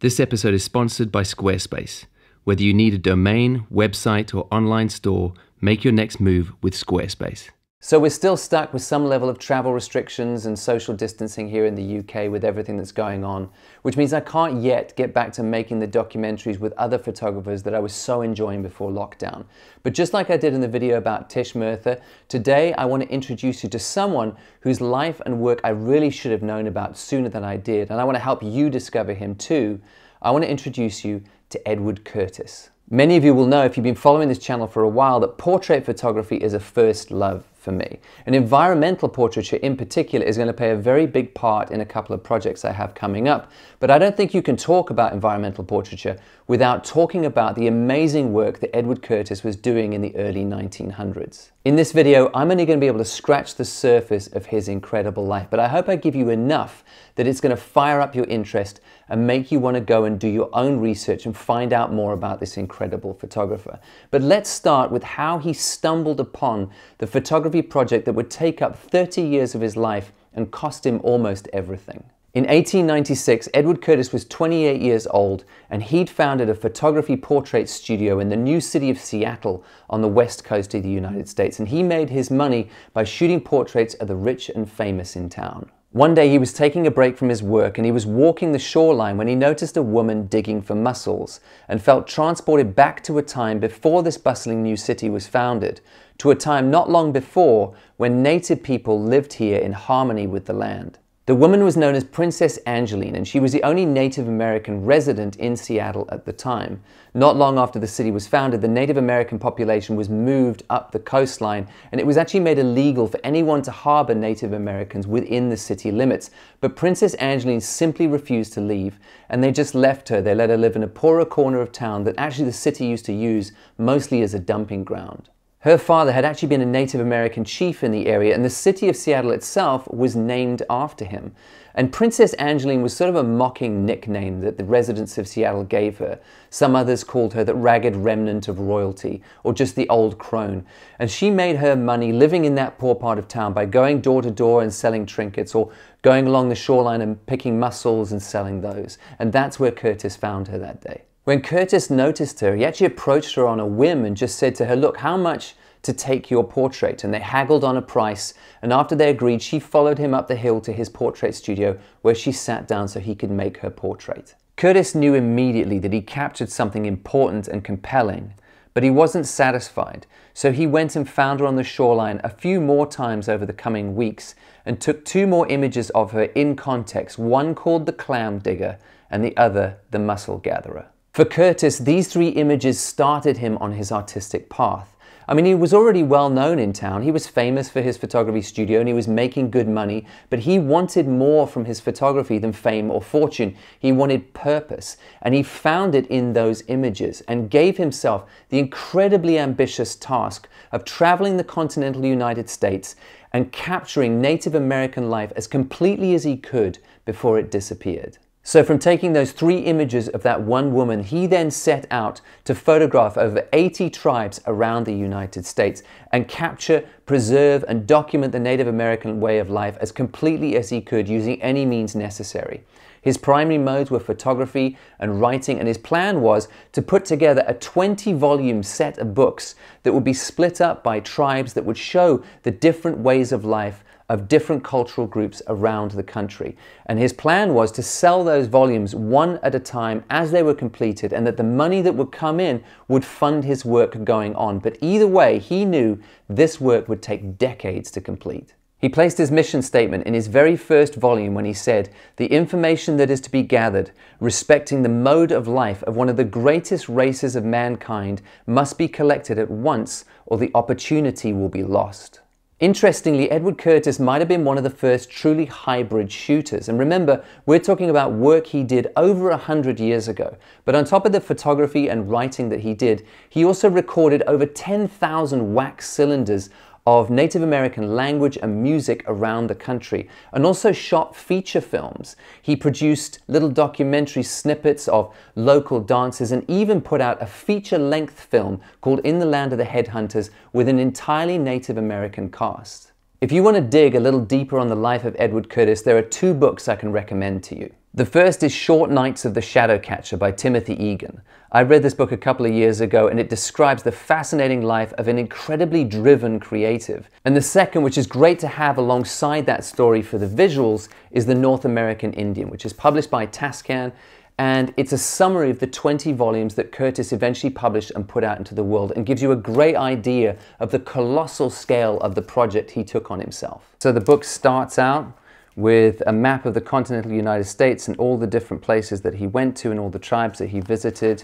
This episode is sponsored by Squarespace. Whether you need a domain, website, or online store, make your next move with Squarespace. So we're still stuck with some level of travel restrictions and social distancing here in the UK with everything that's going on, which means I can't yet get back to making the documentaries with other photographers that I was so enjoying before lockdown. But just like I did in the video about Tish Murtha, today I want to introduce you to someone whose life and work I really should have known about sooner than I did, and I want to help you discover him too. I want to introduce you to Edward Curtis. Many of you will know if you've been following this channel for a while that portrait photography is a first love for me. And environmental portraiture in particular is going to play a very big part in a couple of projects I have coming up. But I don't think you can talk about environmental portraiture without talking about the amazing work that Edward Curtis was doing in the early 1900s. In this video, I'm only going to be able to scratch the surface of his incredible life, but I hope I give you enough that it's going to fire up your interest and make you want to go and do your own research and find out more about this incredible photographer. But let's start with how he stumbled upon the photography project that would take up 30 years of his life and cost him almost everything. In 1896, Edward Curtis was 28 years old and he'd founded a photography portrait studio in the new city of Seattle on the west coast of the United States. And he made his money by shooting portraits of the rich and famous in town. One day he was taking a break from his work and he was walking the shoreline when he noticed a woman digging for mussels and felt transported back to a time before this bustling new city was founded, to a time not long before when native people lived here in harmony with the land. The woman was known as Princess Angeline, and she was the only Native American resident in Seattle at the time. Not long after the city was founded, the Native American population was moved up the coastline, and it was actually made illegal for anyone to harbor Native Americans within the city limits. But Princess Angeline simply refused to leave, and they just left her. They let her live in a poorer corner of town that actually the city used to use mostly as a dumping ground. Her father had actually been a Native American chief in the area, and the city of Seattle itself was named after him. And Princess Angeline was sort of a mocking nickname that the residents of Seattle gave her. Some others called her the ragged remnant of royalty, or just the old crone. And she made her money living in that poor part of town by going door to door and selling trinkets, or going along the shoreline and picking mussels and selling those. And that's where Curtis found her that day. When Curtis noticed her, he actually approached her on a whim and just said to her, Look, how much to take your portrait? And they haggled on a price. And after they agreed, she followed him up the hill to his portrait studio where she sat down so he could make her portrait. Curtis knew immediately that he captured something important and compelling, but he wasn't satisfied, so he went and found her on the shoreline a few more times over the coming weeks and took two more images of her in context, one called the clam digger and the other the mussel gatherer. For Curtis, these three images started him on his artistic path. I mean, he was already well known in town. He was famous for his photography studio and he was making good money, but he wanted more from his photography than fame or fortune. He wanted purpose, and he found it in those images and gave himself the incredibly ambitious task of traveling the continental United States and capturing Native American life as completely as he could before it disappeared. So, from taking those three images of that one woman, he then set out to photograph over 80 tribes around the United States and capture, preserve, and document the Native American way of life as completely as he could using any means necessary. His primary modes were photography and writing, and his plan was to put together a 20 volume set of books that would be split up by tribes that would show the different ways of life of different cultural groups around the country. And his plan was to sell those volumes one at a time as they were completed, and that the money that would come in would fund his work going on. But either way, he knew this work would take decades to complete. He placed his mission statement in his very first volume when he said, The information that is to be gathered respecting the mode of life of one of the greatest races of mankind must be collected at once, or the opportunity will be lost. Interestingly, Edward Curtis might have been one of the first truly hybrid shooters. And remember, we're talking about work he did over a 100 years ago. But on top of the photography and writing that he did, he also recorded over 10,000 wax cylinders of Native American language and music around the country, and also shot feature films. He produced little documentary snippets of local dances and even put out a feature length film called In the Land of the Headhunters with an entirely Native American cast. If you want to dig a little deeper on the life of Edward Curtis, there are two books I can recommend to you. The first is Short Nights of the Shadow Catcher by Timothy Egan. I read this book a couple of years ago and it describes the fascinating life of an incredibly driven creative. And the second, which is great to have alongside that story for the visuals, is The North American Indian, which is published by Tascan and it's a summary of the 20 volumes that Curtis eventually published and put out into the world and gives you a great idea of the colossal scale of the project he took on himself. So the book starts out with a map of the continental United States and all the different places that he went to and all the tribes that he visited.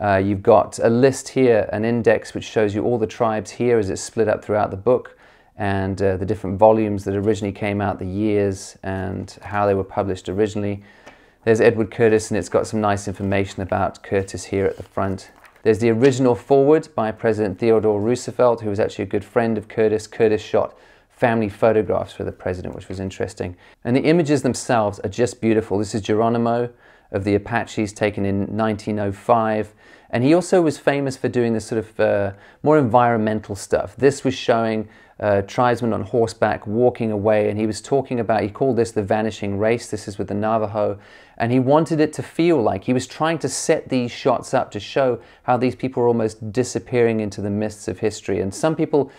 Uh, you've got a list here, an index which shows you all the tribes here as it's split up throughout the book and uh, the different volumes that originally came out, the years and how they were published originally. There's Edward Curtis and it's got some nice information about Curtis here at the front. There's the original forward by President Theodore Roosevelt, who was actually a good friend of Curtis. Curtis shot family photographs for the president, which was interesting. And the images themselves are just beautiful. This is Geronimo of the Apaches taken in 1905. And he also was famous for doing this sort of uh, more environmental stuff. This was showing uh, tribesmen on horseback walking away, and he was talking about, he called this the vanishing race. This is with the Navajo, and he wanted it to feel like he was trying to set these shots up to show how these people are almost disappearing into the mists of history. And some people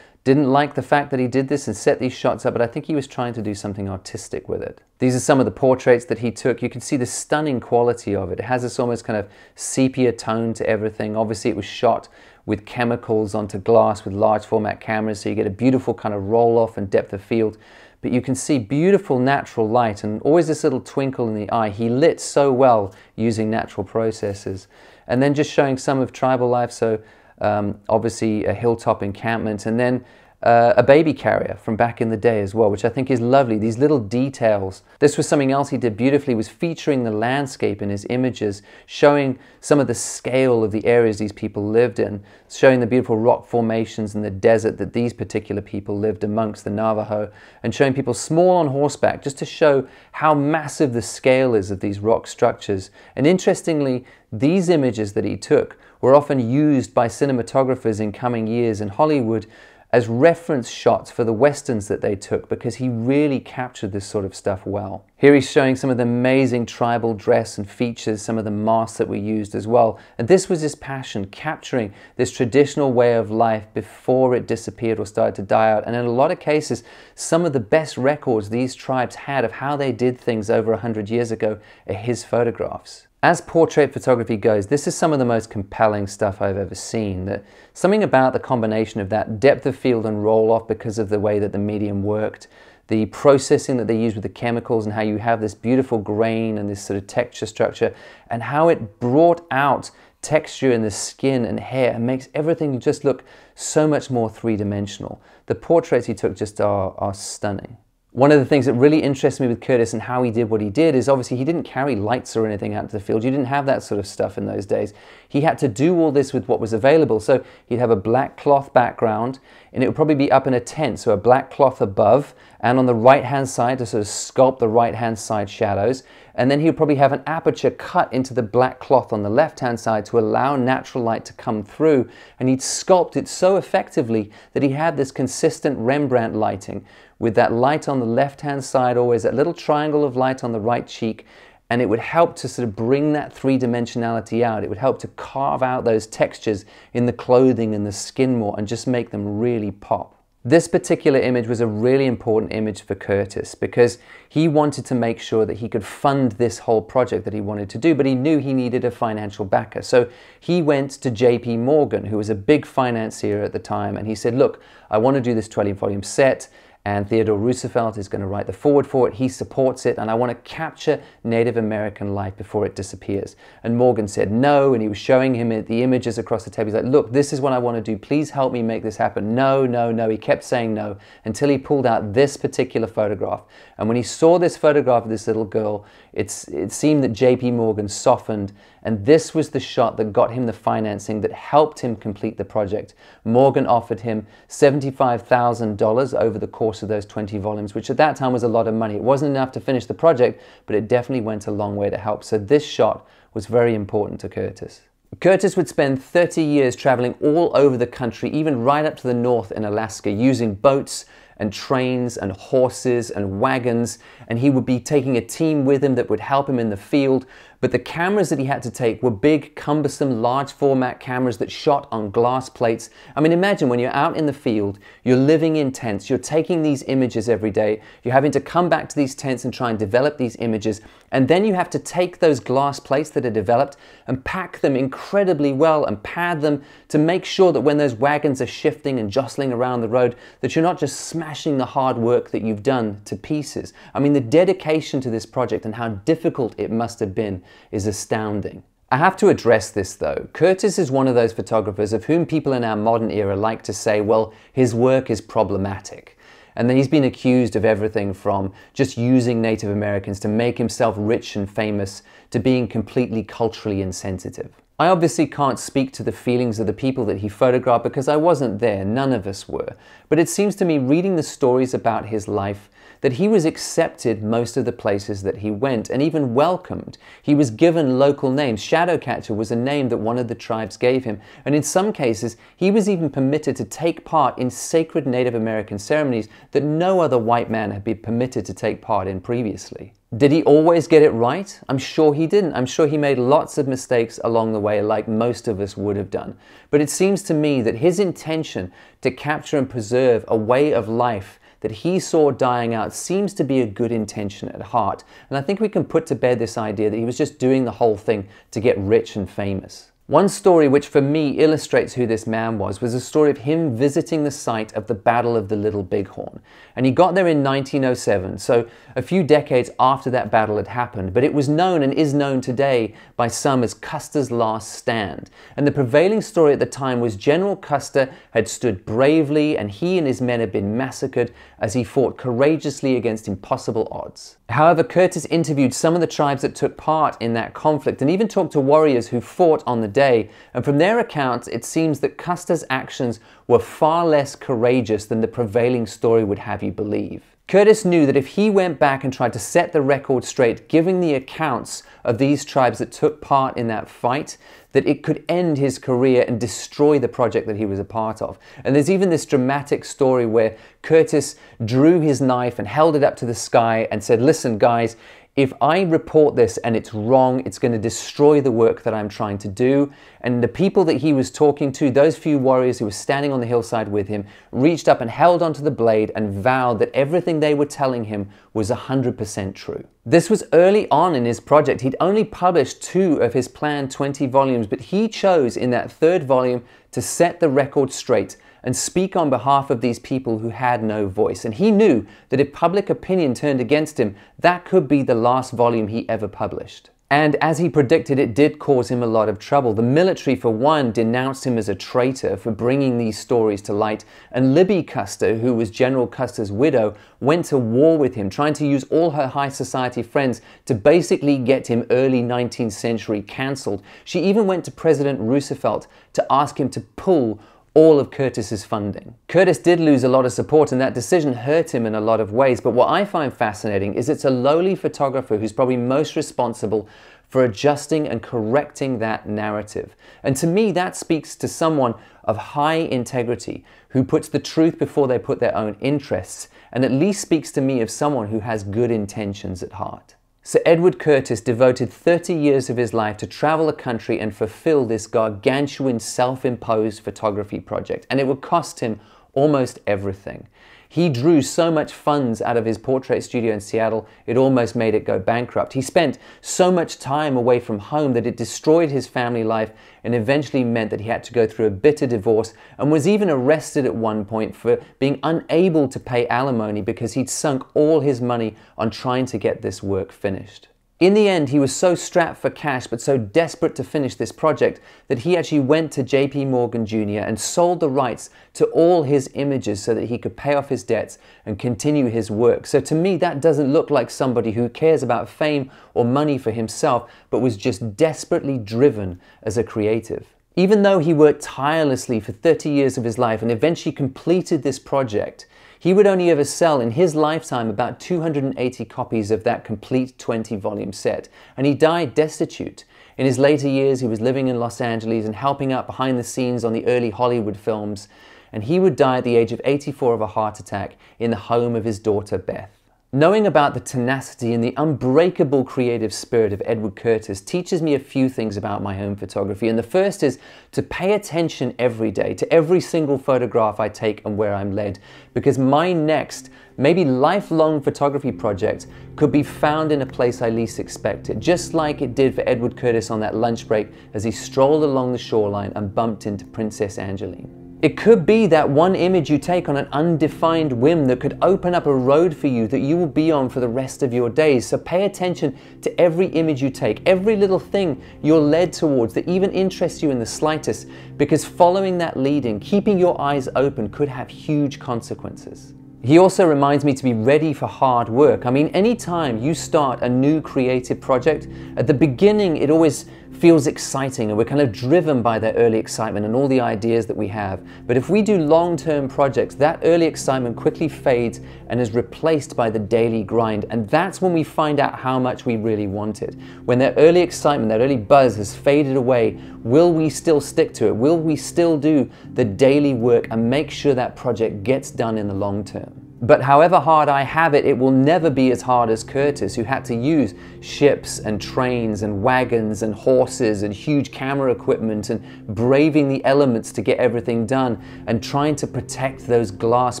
didn't like the fact that he did this and set these shots up, but I think he was trying to do something artistic with it. These are some of the portraits that he took. You can see the stunning quality of it. It has this almost kind of sepia tone to everything. Obviously, it was shot with chemicals onto glass with large format cameras, so you get a beautiful kind of roll off and depth of field. But you can see beautiful natural light and always this little twinkle in the eye. He lit so well using natural processes. And then just showing some of tribal life. So um, obviously a hilltop encampment. And then uh, a baby carrier from back in the day as well, which I think is lovely, these little details. This was something else he did beautifully, was featuring the landscape in his images, showing some of the scale of the areas these people lived in, showing the beautiful rock formations in the desert that these particular people lived amongst, the Navajo, and showing people small on horseback, just to show how massive the scale is of these rock structures. And interestingly, these images that he took were often used by cinematographers in coming years in Hollywood as reference shots for the westerns that they took because he really captured this sort of stuff well. Here he's showing some of the amazing tribal dress and features, some of the masks that were used as well. And this was his passion, capturing this traditional way of life before it disappeared or started to die out. And in a lot of cases, some of the best records these tribes had of how they did things over 100 years ago are his photographs. As portrait photography goes, this is some of the most compelling stuff I've ever seen. That something about the combination of that depth of field and roll off because of the way that the medium worked, the processing that they used with the chemicals and how you have this beautiful grain and this sort of texture structure and how it brought out texture in the skin and hair and makes everything just look so much more three-dimensional. The portraits he took just are, are stunning. One of the things that really interests me with Curtis and how he did what he did is obviously he didn't carry lights or anything out to the field. You didn't have that sort of stuff in those days. He had to do all this with what was available. So he'd have a black cloth background and it would probably be up in a tent. So a black cloth above and on the right hand side to sort of sculpt the right hand side shadows and then he'll probably have an aperture cut into the black cloth on the left-hand side to allow natural light to come through, and he'd sculpt it so effectively that he had this consistent Rembrandt lighting, with that light on the left-hand side always, that little triangle of light on the right cheek, and it would help to sort of bring that three-dimensionality out. It would help to carve out those textures in the clothing and the skin more and just make them really pop. This particular image was a really important image for Curtis because he wanted to make sure that he could fund this whole project that he wanted to do, but he knew he needed a financial backer. So he went to JP Morgan, who was a big financier at the time, and he said, Look, I want to do this 20 volume set and Theodore Roosevelt is going to write the forward for it. He supports it, and I want to capture Native American life before it disappears. And Morgan said no, and he was showing him the images across the table. He's like, look, this is what I want to do. Please help me make this happen. No, no, no. He kept saying no until he pulled out this particular photograph. And when he saw this photograph of this little girl, it's, it seemed that J.P. Morgan softened, and this was the shot that got him the financing that helped him complete the project. Morgan offered him $75,000 over the course course of those 20 volumes, which at that time was a lot of money. It wasn't enough to finish the project, but it definitely went a long way to help. So this shot was very important to Curtis. Curtis would spend 30 years traveling all over the country, even right up to the north in Alaska, using boats, and trains and horses and wagons, and he would be taking a team with him that would help him in the field. But the cameras that he had to take were big, cumbersome, large format cameras that shot on glass plates. I mean, imagine when you're out in the field, you're living in tents, you're taking these images every day, you're having to come back to these tents and try and develop these images, and then you have to take those glass plates that are developed and pack them incredibly well and pad them to make sure that when those wagons are shifting and jostling around the road, that you're not just smashing smashing the hard work that you've done to pieces. I mean, the dedication to this project and how difficult it must have been is astounding. I have to address this though. Curtis is one of those photographers of whom people in our modern era like to say, well, his work is problematic. And then he's been accused of everything from just using Native Americans to make himself rich and famous to being completely culturally insensitive. I obviously can't speak to the feelings of the people that he photographed because I wasn't there, none of us were. But it seems to me reading the stories about his life that he was accepted most of the places that he went and even welcomed. He was given local names. Shadowcatcher was a name that one of the tribes gave him, and in some cases, he was even permitted to take part in sacred Native American ceremonies that no other white man had been permitted to take part in previously. Did he always get it right? I'm sure he didn't. I'm sure he made lots of mistakes along the way, like most of us would have done. But it seems to me that his intention to capture and preserve a way of life that he saw dying out seems to be a good intention at heart. And I think we can put to bed this idea that he was just doing the whole thing to get rich and famous. One story which for me illustrates who this man was was the story of him visiting the site of the Battle of the Little Bighorn. And he got there in 1907, so a few decades after that battle had happened, but it was known and is known today by some as Custer's Last Stand. And the prevailing story at the time was General Custer had stood bravely and he and his men had been massacred as he fought courageously against impossible odds. However, Curtis interviewed some of the tribes that took part in that conflict and even talked to warriors who fought on the day. And from their accounts, it seems that Custer's actions were far less courageous than the prevailing story would have you believe. Curtis knew that if he went back and tried to set the record straight, giving the accounts of these tribes that took part in that fight, that it could end his career and destroy the project that he was a part of. And there's even this dramatic story where Curtis drew his knife and held it up to the sky and said, Listen, guys, if I report this and it's wrong, it's going to destroy the work that I'm trying to do. And the people that he was talking to, those few warriors who were standing on the hillside with him, reached up and held onto the blade and vowed that everything they were telling him was 100% true. This was early on in his project. He'd only published two of his planned 20 volumes, but he chose in that third volume to set the record straight and speak on behalf of these people who had no voice. And he knew that if public opinion turned against him, that could be the last volume he ever published. And as he predicted, it did cause him a lot of trouble. The military, for one, denounced him as a traitor for bringing these stories to light. And Libby Custer, who was General Custer's widow, went to war with him, trying to use all her high society friends to basically get him early 19th century cancelled. She even went to President Roosevelt to ask him to pull all of Curtis's funding. Curtis did lose a lot of support and that decision hurt him in a lot of ways, but what I find fascinating is it's a lowly photographer who's probably most responsible for adjusting and correcting that narrative. And to me, that speaks to someone of high integrity who puts the truth before they put their own interests, and at least speaks to me of someone who has good intentions at heart. Sir Edward Curtis devoted 30 years of his life to travel the country and fulfill this gargantuan self imposed photography project, and it would cost him almost everything. He drew so much funds out of his portrait studio in Seattle, it almost made it go bankrupt. He spent so much time away from home that it destroyed his family life and eventually meant that he had to go through a bitter divorce and was even arrested at one point for being unable to pay alimony because he'd sunk all his money on trying to get this work finished. In the end, he was so strapped for cash but so desperate to finish this project that he actually went to JP Morgan Jr. and sold the rights to all his images so that he could pay off his debts and continue his work. So to me, that doesn't look like somebody who cares about fame or money for himself but was just desperately driven as a creative. Even though he worked tirelessly for 30 years of his life and eventually completed this project, he would only ever sell in his lifetime about 280 copies of that complete 20 volume set, and he died destitute. In his later years, he was living in Los Angeles and helping out behind the scenes on the early Hollywood films, and he would die at the age of 84 of a heart attack in the home of his daughter Beth. Knowing about the tenacity and the unbreakable creative spirit of Edward Curtis teaches me a few things about my own photography. And the first is to pay attention every day to every single photograph I take and where I'm led, because my next, maybe lifelong photography project could be found in a place I least expect it, just like it did for Edward Curtis on that lunch break as he strolled along the shoreline and bumped into Princess Angeline. It could be that one image you take on an undefined whim that could open up a road for you that you will be on for the rest of your days. So pay attention to every image you take, every little thing you're led towards that even interests you in the slightest, because following that leading, keeping your eyes open, could have huge consequences. He also reminds me to be ready for hard work. I mean, anytime you start a new creative project, at the beginning it always feels exciting and we're kind of driven by that early excitement and all the ideas that we have. But if we do long term projects, that early excitement quickly fades and is replaced by the daily grind. And that's when we find out how much we really want it. When that early excitement, that early buzz has faded away, will we still stick to it? Will we still do the daily work and make sure that project gets done in the long term? But however hard I have it, it will never be as hard as Curtis, who had to use ships and trains and wagons and horses and huge camera equipment and braving the elements to get everything done and trying to protect those glass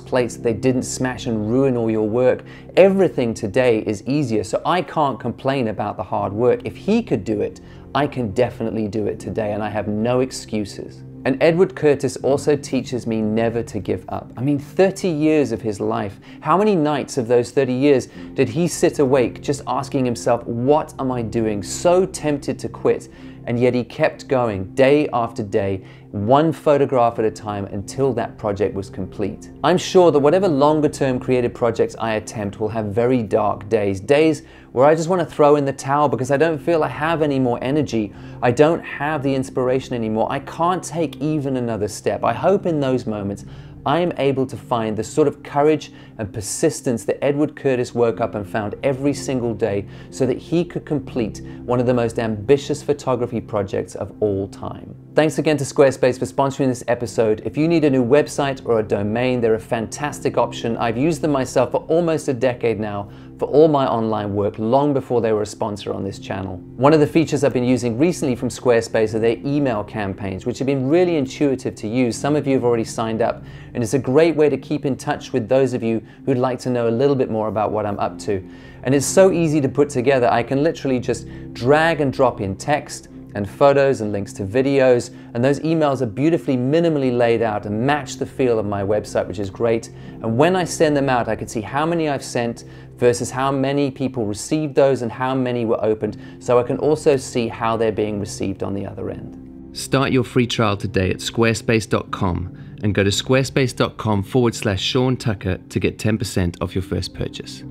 plates that they didn't smash and ruin all your work. Everything today is easier, so I can't complain about the hard work. If he could do it, I can definitely do it today, and I have no excuses. And Edward Curtis also teaches me never to give up. I mean, 30 years of his life. How many nights of those 30 years did he sit awake just asking himself, What am I doing? So tempted to quit. And yet he kept going day after day, one photograph at a time until that project was complete. I'm sure that whatever longer term creative projects I attempt will have very dark days, days where I just want to throw in the towel because I don't feel I have any more energy. I don't have the inspiration anymore. I can't take even another step. I hope in those moments I am able to find the sort of courage and persistence that Edward Curtis woke up and found every single day so that he could complete one of the most ambitious photography projects of all time. Thanks again to Squarespace for sponsoring this episode. If you need a new website or a domain, they're a fantastic option. I've used them myself for almost a decade now for all my online work long before they were a sponsor on this channel. One of the features I've been using recently from Squarespace are their email campaigns, which have been really intuitive to use. Some of you have already signed up, and it's a great way to keep in touch with those of you who'd like to know a little bit more about what I'm up to. And it's so easy to put together. I can literally just drag and drop in text, and photos and links to videos. And those emails are beautifully minimally laid out and match the feel of my website, which is great. And when I send them out, I can see how many I've sent, versus how many people received those and how many were opened, so I can also see how they're being received on the other end. Start your free trial today at squarespace.com and go to squarespace.com forward slash Sean Tucker to get 10% off your first purchase.